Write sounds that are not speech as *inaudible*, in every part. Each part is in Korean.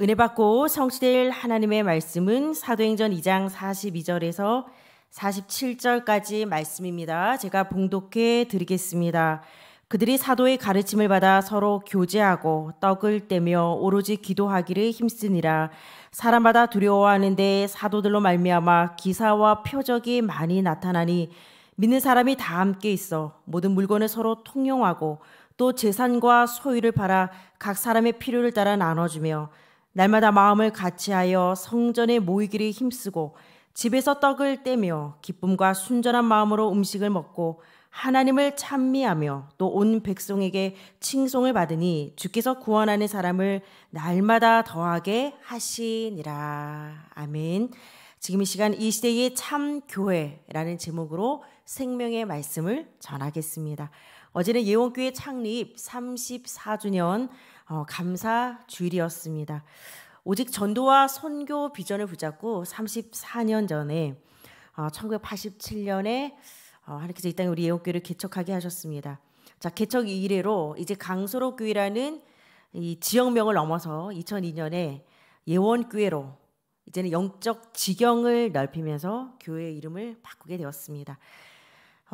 은혜 받고 성취될 하나님의 말씀은 사도행전 2장 42절에서 47절까지 말씀입니다. 제가 봉독해 드리겠습니다. 그들이 사도의 가르침을 받아 서로 교제하고 떡을 떼며 오로지 기도하기를 힘쓰니라 사람마다 두려워하는데 사도들로 말미암아 기사와 표적이 많이 나타나니 믿는 사람이 다 함께 있어 모든 물건을 서로 통용하고 또 재산과 소유를 팔아 각 사람의 필요를 따라 나눠주며 날마다 마음을 같이하여 성전에 모이기를 힘쓰고 집에서 떡을 떼며 기쁨과 순전한 마음으로 음식을 먹고 하나님을 찬미하며 또 온 백성에게 칭송을 받으니 주께서 구원하는 사람을 날마다 더하게 하시니라. 아멘. 지금 이 시간 이 시대의 참 교회라는 제목으로 생명의 말씀을 전하겠습니다. 어제는 예원교회 창립 34주년 어, 감사 주일이었습니다. 오직 전도와 선교 비전을 붙잡고 34년 전에 어, 1987년에 어, 하나님께서 이 땅에 우리 예옥교를 개척하게 하셨습니다. 자 개척 이래로 이제 강소로 교회라는 이 지역명을 넘어서 2002년에 예원교회로 이제는 영적 지경을 넓히면서 교회 이름을 바꾸게 되었습니다.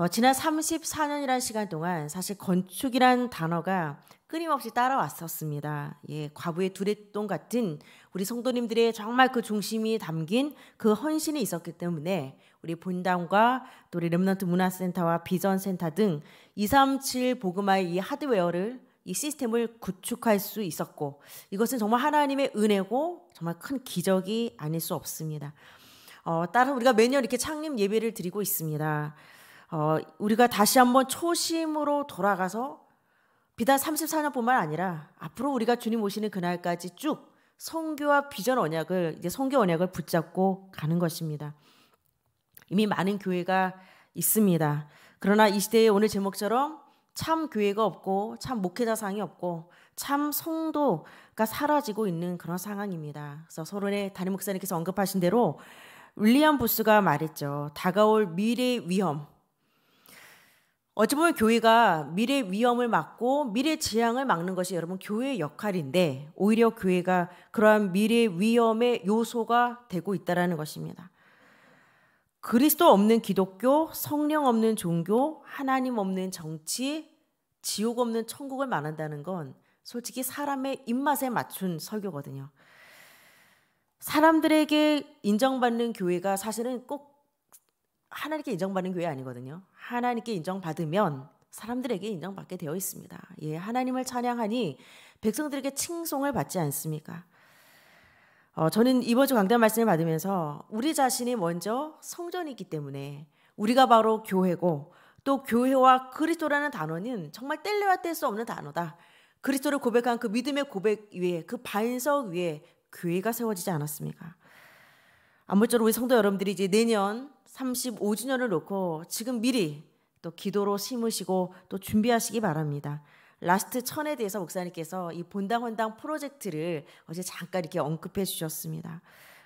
어, 지난 34년이라는 시간 동안 사실 건축이란 단어가 끊임없이 따라왔었습니다. 예, 과부의 두레똥 같은 우리 성도님들의 정말 그 중심이 담긴 그 헌신이 있었기 때문에 우리 본당과 또 우리 렘넌트 문화센터와 비전센터 등 237 보그마의 이 하드웨어를 이 시스템을 구축할 수 있었고 이것은 정말 하나님의 은혜고 정말 큰 기적이 아닐 수 없습니다. 어, 따라 우리가 매년 이렇게 창립 예배를 드리고 있습니다. 어, 우리가 다시 한번 초심으로 돌아가서 비단 34년뿐만 아니라 앞으로 우리가 주님 오시는 그날까지 쭉 성교와 비전 언약을 이제 성교 언약을 붙잡고 가는 것입니다. 이미 많은 교회가 있습니다. 그러나 이 시대에 오늘 제목처럼 참 교회가 없고 참 목회자상이 없고 참 성도가 사라지고 있는 그런 상황입니다. 그래서 서론에 담임 목사님께서 언급하신 대로 윌리엄 부스가 말했죠. 다가올 미래의 위험, 어찌 보면 교회가 미래 위험을 막고 미래 지향을 막는 것이 여러분 교회의 역할인데 오히려 교회가 그러한 미래 위험의 요소가 되고 있다라는 것입니다. 그리스도 없는 기독교, 성령 없는 종교, 하나님 없는 정치, 지옥 없는 천국을 말한다는 건 솔직히 사람의 입맛에 맞춘 설교거든요. 사람들에게 인정받는 교회가 사실은 꼭 하나님께 인정받는 교회 아니거든요. 하나님께 인정받으면 사람들에게 인정받게 되어 있습니다. 예, 하나님을 찬양하니 백성들에게 칭송을 받지 않습니까? 어, 저는 이번 주 강단 말씀을 받으면서 우리 자신이 먼저 성전이기 때문에 우리가 바로 교회고 또 교회와 그리스도라는 단어는 정말 뗄래야 뗄 수 없는 단어다. 그리스도를 고백한 그 믿음의 고백 위에 그 반석 위에 교회가 세워지지 않았습니까? 아무쪼록 우리 성도 여러분들이 이제 내년 35주년을 놓고 지금 미리 또 기도로 심으시고 또 준비하시기 바랍니다. 라스트 천에 대해서 목사님께서 이 본당 헌당 프로젝트를 어제 잠깐 이렇게 언급해 주셨습니다.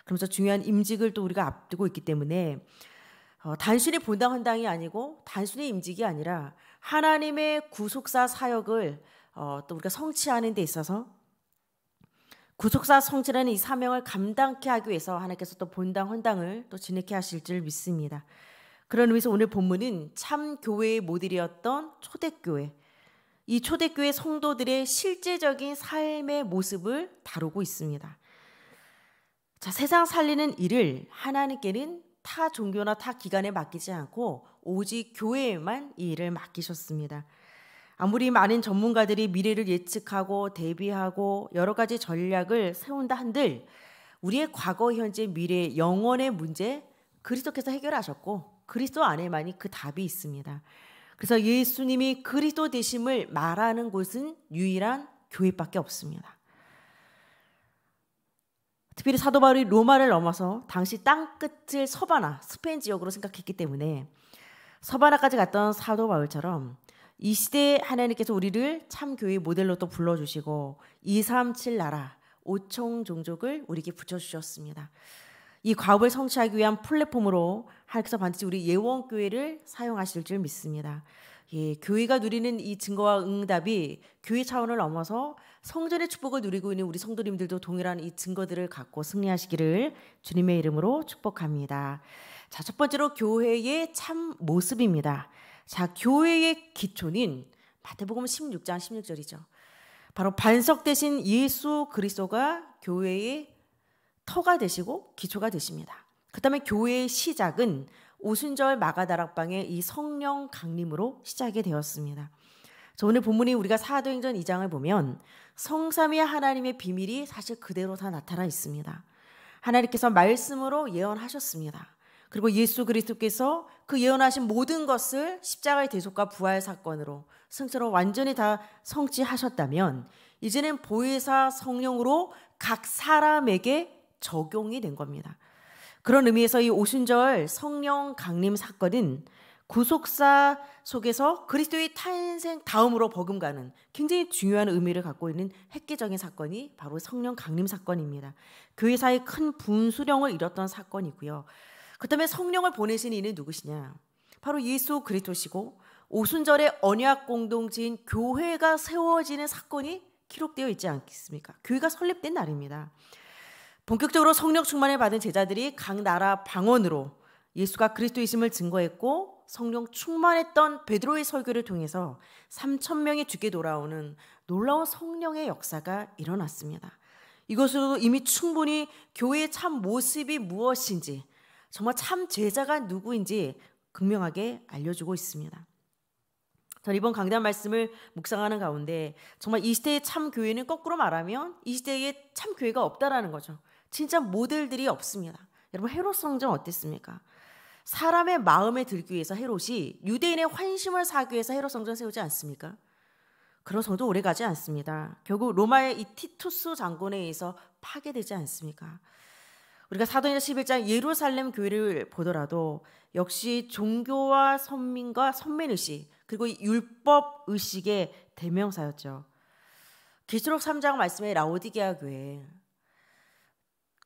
그러면서 중요한 임직을 또 우리가 앞두고 있기 때문에 어, 단순히 본당 헌당이 아니고 단순히 임직이 아니라 하나님의 구속사 사역을 어, 또 우리가 성취하는 데 있어서 구속사 성질에는이 사명을 감당케 하기 위해서 하나님께서 또 본당 헌당을 또 지내게 하실 줄 믿습니다. 그런 의미에서 오늘 본문은 참 교회의 모델이었던 초대교회 이 초대교회 성도들의 실제적인 삶의 모습을 다루고 있습니다. 자, 세상 살리는 일을 하나님께는 타 종교나 타 기관에 맡기지 않고 오직 교회에만 이 일을 맡기셨습니다. 아무리 많은 전문가들이 미래를 예측하고 대비하고 여러 가지 전략을 세운다 한들 우리의 과거, 현재, 미래, 영원의 문제 그리스도께서 해결하셨고 그리스도 안에만이 그 답이 있습니다. 그래서 예수님이 그리스도 되심을 말하는 곳은 유일한 교회밖에 없습니다. 특별히 사도 바울이 로마를 넘어서 당시 땅 끝을 서바나 스페인 지역으로 생각했기 때문에 서바나까지 갔던 사도 바울처럼 이 시대에 하나님께서 우리를 참 교회 모델로 또 불러주시고 237 나라 5총 종족을 우리에게 붙여주셨습니다. 이 과업을 성취하기 위한 플랫폼으로 하나님께서 반드시 우리 예원교회를 사용하실 줄 믿습니다. 예, 교회가 누리는 이 증거와 응답이 교회 차원을 넘어서 성전의 축복을 누리고 있는 우리 성도님들도 동일한 이 증거들을 갖고 승리하시기를 주님의 이름으로 축복합니다. 자, 첫 번째로 교회의 참 모습입니다. 자, 교회의 기초는 마태복음 16장 16절이죠. 바로 반석 대신 예수 그리스도가 교회의 터가 되시고 기초가 되십니다. 그다음에 교회의 시작은 오순절 마가다락방의 이 성령 강림으로 시작이 되었습니다. 저 오늘 본문이 우리가 사도행전 2장을 보면 성삼위 하나님의 비밀이 사실 그대로 다 나타나 있습니다. 하나님께서 말씀으로 예언하셨습니다. 그리고 예수 그리스도께서 그 예언하신 모든 것을 십자가의 대속과 부활 사건으로 승처로 완전히 다 성취하셨다면 이제는 보혜사 성령으로 각 사람에게 적용이 된 겁니다. 그런 의미에서 이 오순절 성령 강림 사건은 구속사 속에서 그리스도의 탄생 다음으로 버금가는 굉장히 중요한 의미를 갖고 있는 획기적인 사건이 바로 성령 강림 사건입니다. 교회사의 큰 분수령을 잃었던 사건이고요. 그렇다면 성령을 보내신 이는 누구시냐? 바로 예수 그리스도시고 오순절의 언약 공동체인 교회가 세워지는 사건이 기록되어 있지 않겠습니까? 교회가 설립된 날입니다. 본격적으로 성령 충만을 받은 제자들이 각 나라 방언으로 예수가 그리스도이심을 증거했고 성령 충만했던 베드로의 설교를 통해서 3천 명이 죽게 돌아오는 놀라운 성령의 역사가 일어났습니다. 이것으로 도 이미 충분히 교회의 참 모습이 무엇인지 정말 참 제자가 누구인지 극명하게 알려주고 있습니다. 전 이번 강단 말씀을 묵상하는 가운데 정말 이 시대의 참 교회는 거꾸로 말하면 이 시대에 참 교회가 없다라는 거죠. 진짜 모델들이 없습니다. 여러분 헤롯 성전 어땠습니까? 사람의 마음에 들기 위해서 헤롯이 유대인의 환심을 사기 위해서 헤롯 성전 세우지 않습니까? 그런 성도 오래 가지 않습니다. 결국 로마의 이 티투스 장군에 의해서 파괴되지 않습니까? 우리가 사도행전 11장 예루살렘 교회를 보더라도 역시 종교와 선민과 선민의식 그리고 율법 의식의 대명사였죠. 기초록 3장 말씀에 라오디게아 교회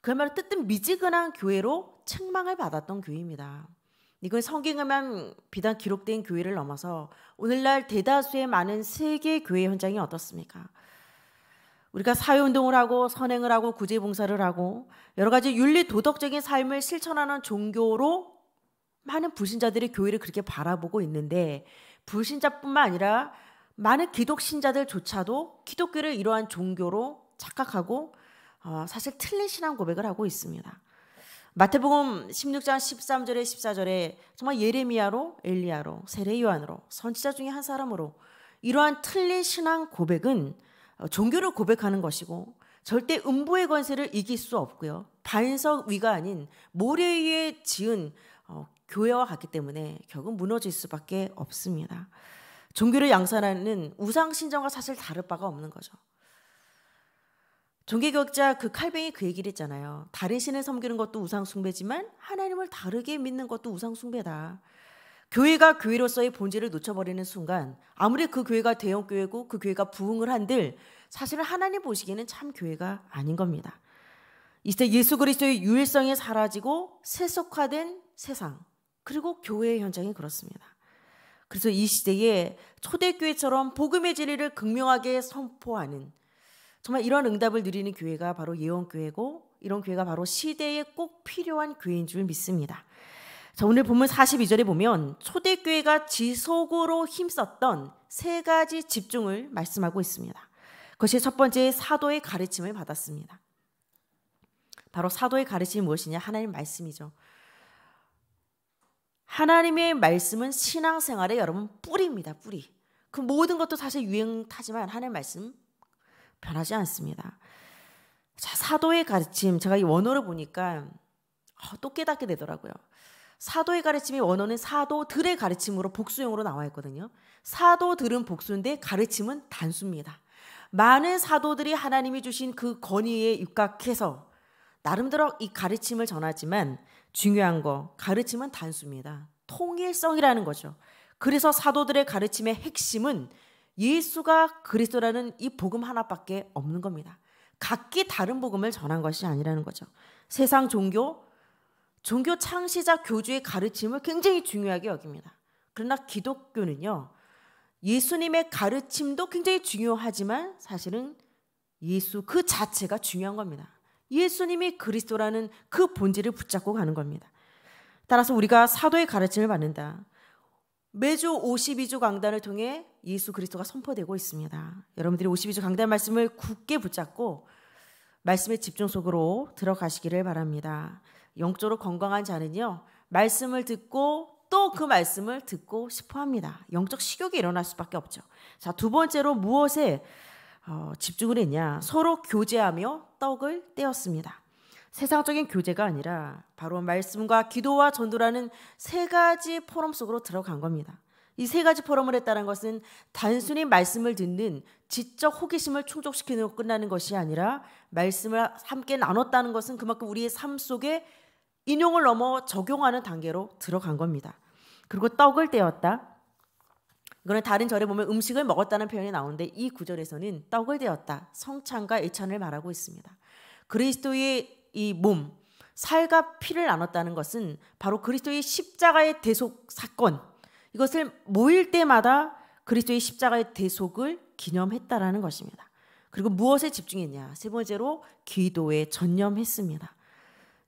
그야말로 뜻뜻 미지근한 교회로 책망을 받았던 교회입니다. 이건 성경에만 비단 기록된 교회를 넘어서 오늘날 대다수의 많은 세계 교회 현장이 어떻습니까? 우리가 사회운동을 하고 선행을 하고 구제봉사를 하고 여러 가지 윤리 도덕적인 삶을 실천하는 종교로 많은 불신자들이 교회를 그렇게 바라보고 있는데 불신자뿐만 아니라 많은 기독신자들조차도 기독교를 이러한 종교로 착각하고 어, 사실 틀린 신앙 고백을 하고 있습니다. 마태복음 16장 13절에 14절에 정말 예레미야로 엘리야로 세례 요한으로 선지자 중에 한 사람으로 이러한 틀린 신앙 고백은 어, 종교를 고백하는 것이고 절대 음부의 권세를 이길 수 없고요. 반석 위가 아닌 모래 위에 지은 어, 교회와 같기 때문에 결국 무너질 수밖에 없습니다. 종교를 양산하는 우상 신전과 사실 다를 바가 없는 거죠. 종교개혁자 그 칼뱅이 그 얘기를 했잖아요. 다른 신을 섬기는 것도 우상 숭배지만 하나님을 다르게 믿는 것도 우상 숭배다. 교회가 교회로서의 본질을 놓쳐버리는 순간 아무리 그 교회가 대형 교회고 그 교회가 부흥을 한들 사실은 하나님 보시기에는 참 교회가 아닌 겁니다. 이때 예수 그리스도의 유일성이 사라지고 세속화된 세상 그리고 교회의 현장이 그렇습니다. 그래서 이 시대에 초대교회처럼 복음의 진리를 극명하게 선포하는 정말 이런 응답을 누리는 교회가 바로 예언교회고 이런 교회가 바로 시대에 꼭 필요한 교회인 줄 믿습니다. 자, 오늘 본문 42절에 보면 초대교회가 지속으로 힘썼던 세 가지 집중을 말씀하고 있습니다. 그것이 첫 번째 사도의 가르침을 받았습니다. 바로 사도의 가르침이 무엇이냐? 하나님 말씀이죠. 하나님의 말씀은 신앙생활의 여러분 뿌리입니다. 뿌리. 그 모든 것도 사실 유행 타지만 하나님 말씀 변하지 않습니다. 자, 사도의 가르침. 제가 이 원어를 보니까 어, 또 깨닫게 되더라고요. 사도의 가르침이 원어는 사도들의 가르침으로 복수형으로 나와 있거든요. 사도들은 복수인데 가르침은 단수입니다. 많은 사도들이 하나님이 주신 그 권위에 육각해서 나름대로 이 가르침을 전하지만 중요한 거 가르침은 단수입니다. 통일성이라는 거죠. 그래서 사도들의 가르침의 핵심은 예수가 그리스도라는 이 복음 하나밖에 없는 겁니다. 각기 다른 복음을 전한 것이 아니라는 거죠. 세상 종교, 종교 창시자 교주의 가르침을 굉장히 중요하게 여깁니다. 그러나 기독교는요, 예수님의 가르침도 굉장히 중요하지만 사실은 예수 그 자체가 중요한 겁니다. 예수님이 그리스도라는 그 본질을 붙잡고 가는 겁니다. 따라서 우리가 사도의 가르침을 받는다. 매주 52주 강단을 통해 예수 그리스도가 선포되고 있습니다. 여러분들이 52주 강단 말씀을 굳게 붙잡고 말씀의 집중 속으로 들어가시기를 바랍니다. 영적으로 건강한 자는요. 말씀을 듣고 또 그 말씀을 듣고 싶어 합니다. 영적 식욕이 일어날 수밖에 없죠. 자, 두 번째로 무엇에 어, 집중을 했냐? 서로 교제하며 떡을 떼었습니다. 세상적인 교제가 아니라 바로 말씀과 기도와 전도라는 세 가지 포럼 속으로 들어간 겁니다. 이 세 가지 포럼을 했다는 것은 단순히 말씀을 듣는 지적 호기심을 충족시키는 끝나는 것이 아니라 말씀을 함께 나눴다는 것은 그만큼 우리의 삶 속에 인용을 넘어 적용하는 단계로 들어간 겁니다. 그리고 떡을 떼었다. 이거는 다른 절에 보면 음식을 먹었다는 표현이 나오는데 이 구절에서는 떡을 떼었다. 성찬과 애찬을 말하고 있습니다. 그리스도의 이 몸, 살과 피를 나눴다는 것은 바로 그리스도의 십자가의 대속 사건. 이것을 모일 때마다 그리스도의 십자가의 대속을 기념했다라는 것입니다. 그리고 무엇에 집중했냐? 세 번째로 기도에 전념했습니다.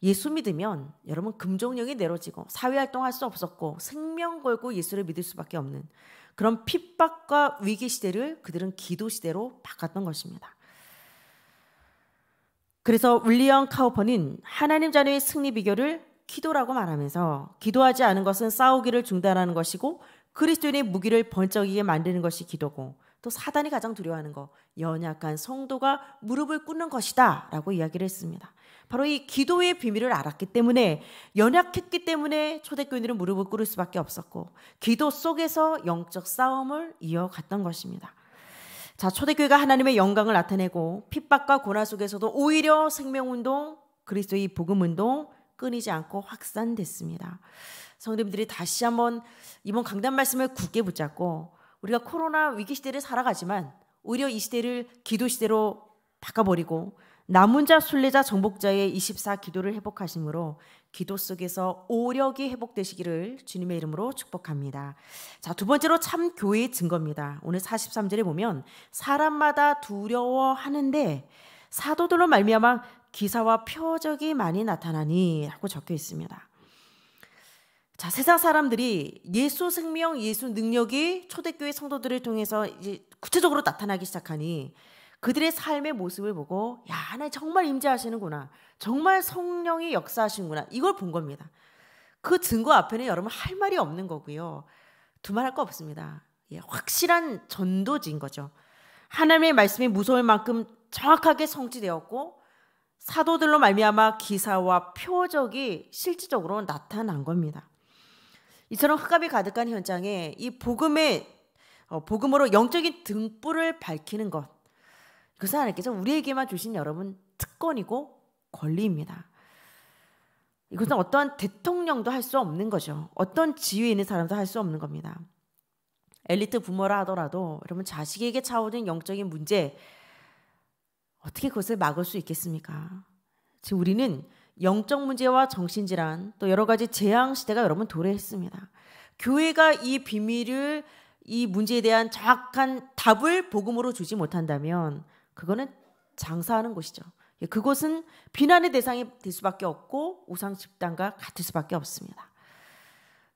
예수 믿으면 여러분 금종력이 내려지고 사회활동할 수 없었고 생명 걸고 예수를 믿을 수밖에 없는 그런 핍박과 위기 시대를 그들은 기도 시대로 바꿨던 것입니다. 그래서 윌리엄 카우퍼는 하나님 자녀의 승리 비결을 기도라고 말하면서 기도하지 않은 것은 싸우기를 중단하는 것이고 그리스도인의 무기를 번쩍이게 만드는 것이 기도고 또 사단이 가장 두려워하는 거 연약한 성도가 무릎을 꿇는 것이다라고 이야기를 했습니다. 바로 이 기도의 비밀을 알았기 때문에 연약했기 때문에 초대교인들은 무릎을 꿇을 수밖에 없었고 기도 속에서 영적 싸움을 이어갔던 것입니다. 자, 초대교회가 하나님의 영광을 나타내고 핍박과 고난 속에서도 오히려 생명운동, 그리스도의 복음운동 끊이지 않고 확산됐습니다. 성도님들이 다시 한번 이번 강단 말씀을 굳게 붙잡고 우리가 코로나 위기 시대를 살아가지만 오히려 이 시대를 기도 시대로 바꿔버리고 남은 자 순례자 정복자의 24 기도를 회복하심으로 기도 속에서 오력이 회복되시기를 주님의 이름으로 축복합니다. 자, 두 번째로 참 교회의 증거입니다. 오늘 43절에 보면 사람마다 두려워하는데 사도들로 말미암아 기사와 표적이 많이 나타나니 라고 적혀 있습니다. 자, 세상 사람들이 예수 생명, 예수 능력이 초대교회 성도들을 통해서 이제 구체적으로 나타나기 시작하니 그들의 삶의 모습을 보고 야, 하나님 정말 임재하시는구나. 정말 성령이 역사하시는구나. 이걸 본 겁니다. 그 증거 앞에는 여러분 할 말이 없는 거고요. 두말할 거 없습니다. 예, 확실한 전도지인 거죠. 하나님의 말씀이 무서울 만큼 정확하게 성취되었고 사도들로 말미암아 기사와 표적이 실질적으로 나타난 겁니다. 이처럼 흑암이 가득한 현장에 이 복음의 어, 복음으로 영적인 등불을 밝히는 것 그것은 하나님께서 우리에게만 주신 여러분 특권이고 권리입니다. 이것은 어떠한 대통령도 할 수 없는 거죠. 어떤 지위에 있는 사람도 할 수 없는 겁니다. 엘리트 부모라 하더라도 여러분 자식에게 차오는 영적인 문제 어떻게 그것을 막을 수 있겠습니까? 지금 우리는 영적 문제와 정신질환 또 여러 가지 재앙 시대가 여러분 도래했습니다. 교회가 이 비밀을 이 문제에 대한 정확한 답을 복음으로 주지 못한다면 그거는 장사하는 곳이죠. 예, 그곳은 비난의 대상이 될 수밖에 없고 우상 집단과 같을 수밖에 없습니다.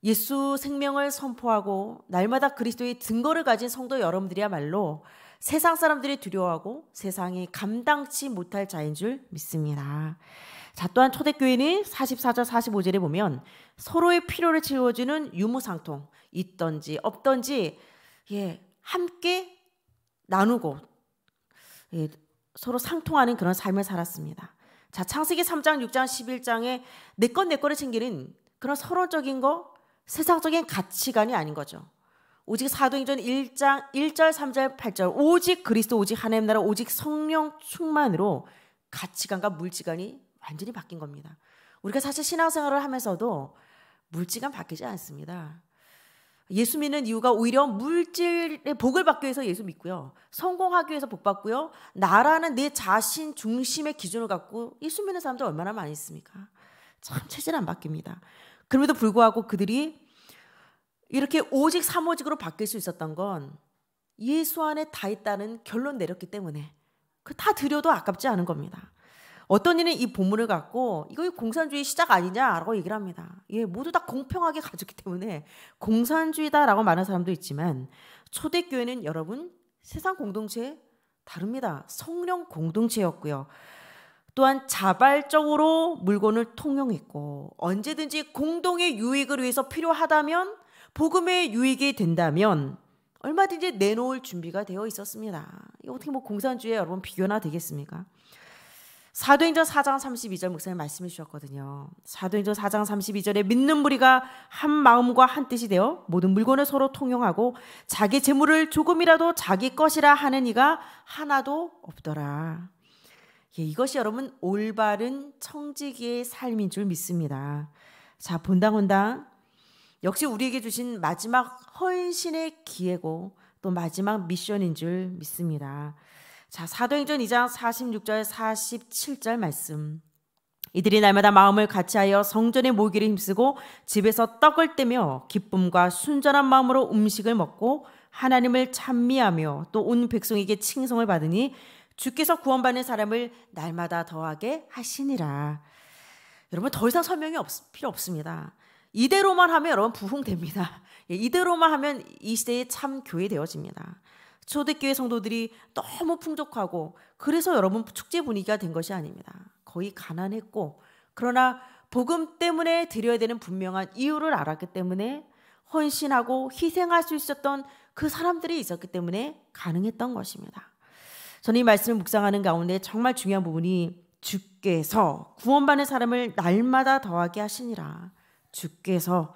예수 생명을 선포하고 날마다 그리스도의 증거를 가진 성도 여러분들이야말로 세상 사람들이 두려워하고 세상이 감당치 못할 자인 줄 믿습니다. 자, 또한 초대교인이 44절 45절에 보면 서로의 필요를 채워주는 유무상통 있던지 없던지 예, 함께 나누고 예, 서로 상통하는 그런 삶을 살았습니다. 자, 창세기 3장, 6장, 11장에 내 것 내 거를 챙기는 그런 서론적인 거, 세상적인 가치관이 아닌 거죠. 오직 사도행전 1장 1절, 3절, 8절 오직 그리스도 오직 하나님 나라 오직 성령 충만으로 가치관과 물질관이 완전히 바뀐 겁니다. 우리가 사실 신앙생활을 하면서도 물질감 바뀌지 않습니다. 예수 믿는 이유가 오히려 물질의 복을 받기 위해서 예수 믿고요. 성공하기 위해서 복 받고요. 나라는 내 자신 중심의 기준을 갖고 예수 믿는 사람들 얼마나 많이 있습니까? 참 체질 안 바뀝니다. 그럼에도 불구하고 그들이 이렇게 오직 사모직으로 바뀔 수 있었던 건 예수 안에 다 있다는 결론 내렸기 때문에 그 다 드려도 아깝지 않은 겁니다. 어떤 이는 이보물을 갖고 이거 공산주의 시작 아니냐라고 얘기를 합니다. 예, 모두 다 공평하게 *laughs* 가졌기 때문에 공산주의다라고 말하는 사람도 있지만 초대교회는 여러분 세상 공동체 다릅니다. 성령 공동체였고요. 또한 자발적으로 물건을 통용했고 언제든지 공동의 유익을 위해서 필요하다면 복음의 유익이 된다면 얼마든지 내놓을 준비가 되어 있었습니다. 이거 어떻게 뭐 공산주의 여러분 비교나 되겠습니까? 사도행전 4장 32절 목사님 말씀해 주셨거든요. 사도행전 4장 32절에 믿는 무리가 한 마음과 한 뜻이 되어 모든 물건을 서로 통용하고 자기 재물을 조금이라도 자기 것이라 하는 이가 하나도 없더라. 예, 이것이 여러분 올바른 청지기의 삶인 줄 믿습니다. 자, 본당혼당 역시 우리에게 주신 마지막 헌신의 기회고 또 마지막 미션인 줄 믿습니다. 자, 사도행전 2장 46절 47절 말씀. 이들이 날마다 마음을 같이하여 성전에 모기를 힘쓰고 집에서 떡을 떼며 기쁨과 순전한 마음으로 음식을 먹고 하나님을 찬미하며 또 온 백성에게 칭송을 받으니 주께서 구원받는 사람을 날마다 더하게 하시니라. 여러분 더 이상 설명이 없, 필요 없습니다. 이대로만 하면 여러분 부흥됩니다. 예, 이대로만 하면 이 시대의 참 교회 되어집니다. 초대교회 성도들이 너무 풍족하고 그래서 여러분 축제 분위기가 된 것이 아닙니다. 거의 가난했고 그러나 복음 때문에 드려야 되는 분명한 이유를 알았기 때문에 헌신하고 희생할 수 있었던 그 사람들이 있었기 때문에 가능했던 것입니다. 저는 이 말씀을 묵상하는 가운데 정말 중요한 부분이 주께서 구원받는 사람을 날마다 더하게 하시니라. 주께서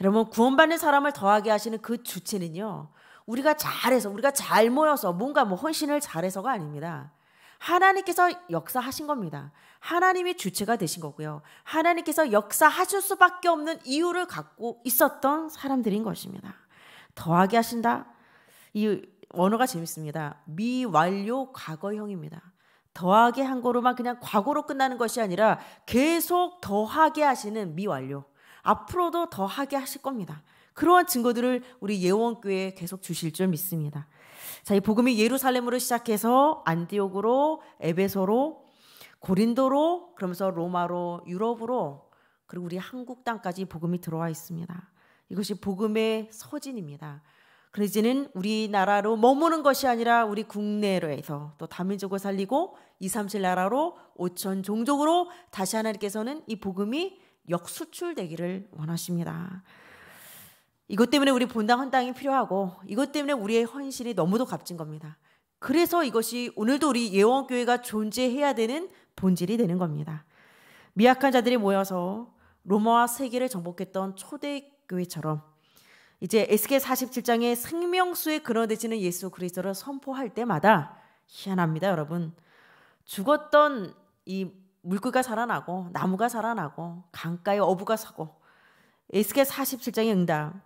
여러분 구원받는 사람을 더하게 하시는 그 주체는요. 우리가 잘해서 우리가 잘 모여서 뭔가 뭐 헌신을 잘해서가 아닙니다. 하나님께서 역사하신 겁니다. 하나님이 주체가 되신 거고요. 하나님께서 역사하실 수밖에 없는 이유를 갖고 있었던 사람들인 것입니다. 더하게 하신다. 이 언어가 재밌습니다. 미완료 과거형입니다. 더하게 한 거로만 그냥 과거로 끝나는 것이 아니라 계속 더하게 하시는 미완료. 앞으로도 더하게 하실 겁니다. 그러한 증거들을 우리 예원교회에 계속 주실 줄 믿습니다. 자, 이 복음이 예루살렘으로 시작해서 안디옥으로 에베소로 고린도로 그러면서 로마로 유럽으로 그리고 우리 한국 땅까지 복음이 들어와 있습니다. 이것이 복음의 서진입니다. 그러지는 우리나라로 머무는 것이 아니라 우리 국내로에서 또 다민족을 살리고 237 나라로 5천 종족으로 다시 하나님께서는 이 복음이 역수출되기를 원하십니다. 이것 때문에 우리 본당 헌당이 필요하고 이것 때문에 우리의 헌신이 너무도 값진 겁니다. 그래서 이것이 오늘도 우리 예원교회가 존재해야 되는 본질이 되는 겁니다. 미약한 자들이 모여서 로마와 세계를 정복했던 초대교회처럼 이제 에스겔 47장의 생명수에 근원되시는 예수 그리스도를 선포할 때마다 희한합니다, 여러분. 죽었던 이 물고기가 살아나고 나무가 살아나고 강가에 어부가 서고 에스겔 47장의 응답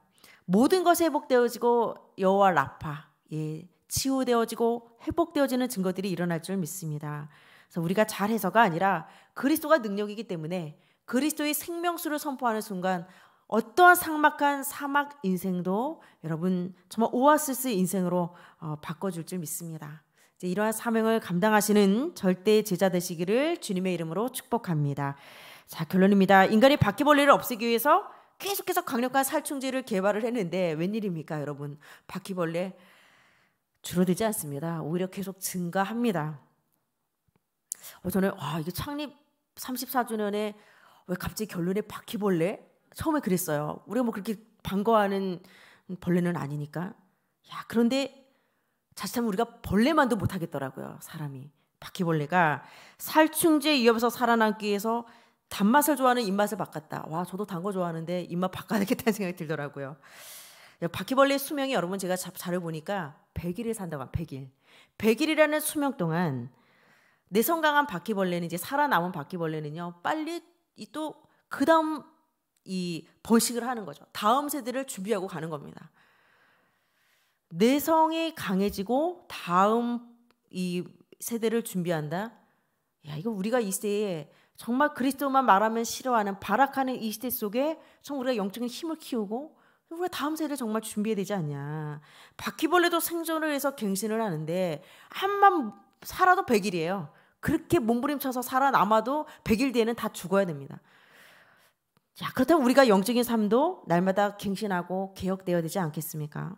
모든 것이 회복되어지고 여호와 라파 예, 치유되어지고 회복되어지는 증거들이 일어날 줄 믿습니다. 그래서 우리가 잘해서가 아니라 그리스도가 능력이기 때문에 그리스도의 생명수를 선포하는 순간 어떠한 상막한 사막 인생도 여러분 정말 오아시스 인생으로 어, 바꿔줄 줄 믿습니다. 이제 이러한 사명을 감당하시는 절대 제자 되시기를 주님의 이름으로 축복합니다. 자 결론입니다. 인간이 바퀴벌레를 없애기 위해서 계속해서 강력한 살충제를 개발을 했는데 웬일입니까, 여러분? 바퀴벌레 줄어들지 않습니다. 오히려 계속 증가합니다. 어, 저는 와 이게 창립 34주년에 왜 갑자기 결론에 바퀴벌레? 처음에 그랬어요. 우리가 뭐 그렇게 반가워하는 벌레는 아니니까. 야 그런데 자칫하면 우리가 벌레만도 못하겠더라고요. 사람이 바퀴벌레가 살충제 위협에서 살아남기 위해서 단맛을 좋아하는 입맛을 바꿨다. 와, 저도 단거 좋아하는데 입맛 바꿔야겠다는 *laughs* 생각이 들더라고요. 바퀴벌레의 수명이 여러분 제가 자료 보니까 100일을 산다고 한 100일. 100일이라는 수명 동안 내성강한 바퀴벌레는 이제 살아남은 바퀴벌레는요. 빨리 또 그다음 이 번식을 하는 거죠. 다음 세대를 준비하고 가는 겁니다. 내성이 강해지고 다음 이 세대를 준비한다. 야, 이거 우리가 이 시대에 정말 그리스도만 말하면 싫어하는 발악하는 이 시대 속에 참 우리가 영적인 힘을 키우고 우리가 다음 세대를 정말 준비해야 되지 않냐. 바퀴벌레도 생존을 해서 갱신을 하는데 한만 살아도 100일이에요. 그렇게 몸부림쳐서 살아남아도 100일 뒤에는 다 죽어야 됩니다. 자, 그렇다면 우리가 영적인 삶도 날마다 갱신하고 개혁되어야 되지 않겠습니까?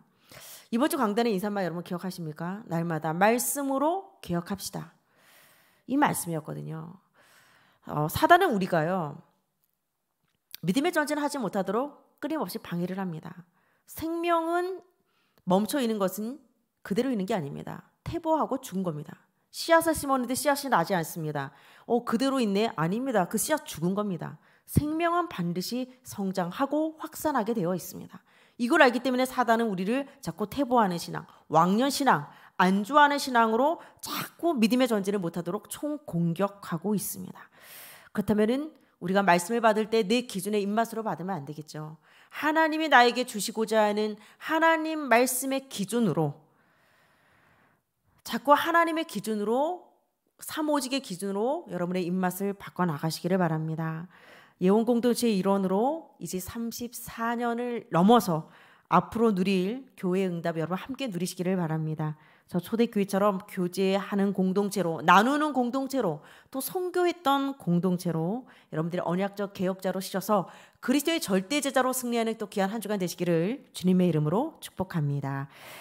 이번 주 강단의 인사말 여러분 기억하십니까? 날마다 말씀으로 개혁합시다. 이 말씀이었거든요. 어, 사단은 우리가요. 믿음의 전쟁을 하지 못하도록 끊임없이 방해를 합니다. 생명은 멈춰 있는 것은 그대로 있는 게 아닙니다. 태보하고 죽은 겁니다. 씨앗을 심었는데 씨앗이 나지 않습니다. 어, 그대로 있네? 아닙니다. 그 씨앗 죽은 겁니다. 생명은 반드시 성장하고 확산하게 되어 있습니다. 이걸 알기 때문에 사단은 우리를 자꾸 태보하는 신앙, 왕년 신앙, 안주하는 신앙으로 자꾸 믿음의 전진을 못하도록 총공격하고 있습니다. 그렇다면은 우리가 말씀을 받을 때 내 기준의 입맛으로 받으면 안 되겠죠. 하나님이 나에게 주시고자 하는 하나님 말씀의 기준으로 자꾸 하나님의 기준으로 사모직의 기준으로 여러분의 입맛을 바꿔 나가시기를 바랍니다. 예원 공동체 일원으로 이제 34년을 넘어서 앞으로 누릴 교회 응답 여러분 함께 누리시기를 바랍니다. 저 초대교회처럼 교제하는 공동체로 나누는 공동체로 또 선교했던 공동체로 여러분들의 언약적 개혁자로 쉬셔서 그리스도의 절대 제자로 승리하는 또 귀한 한 주간 되시기를 주님의 이름으로 축복합니다.